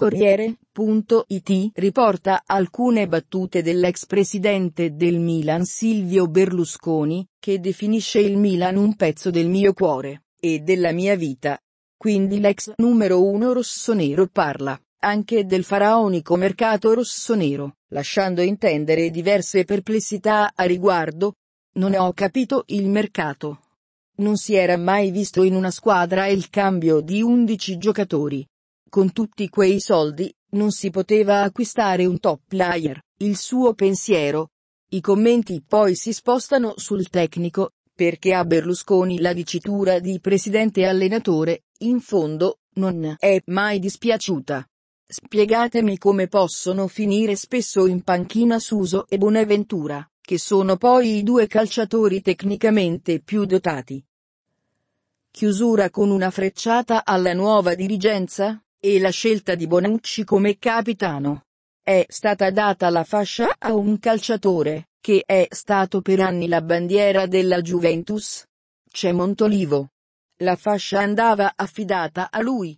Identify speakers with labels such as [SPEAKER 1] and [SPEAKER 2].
[SPEAKER 1] Corriere.it riporta alcune battute dell'ex presidente del Milan Silvio Berlusconi, che definisce il Milan un pezzo del mio cuore, e della mia vita. Quindi l'ex numero uno rossonero parla, anche del faraonico mercato rossonero, lasciando intendere diverse perplessità a riguardo. Non ho capito il mercato non si era mai visto in una squadra il cambio di 11 giocatori, con tutti quei soldi, non si poteva acquistare un top player, il suo pensiero. I commenti poi si spostano sul tecnico, perché a Berlusconi la dicitura di presidente allenatore, in fondo, non è mai dispiaciuta. Spiegatemi come possono finire spesso in panchina Suso e Bonaventura, che sono poi i due calciatori tecnicamente più dotati. Chiusura con una frecciata alla nuova dirigenza? e la scelta di Bonucci come capitano. È stata data la fascia a un calciatore, che è stato per anni la bandiera della Juventus. C'è Montolivo. La fascia andava affidata a lui,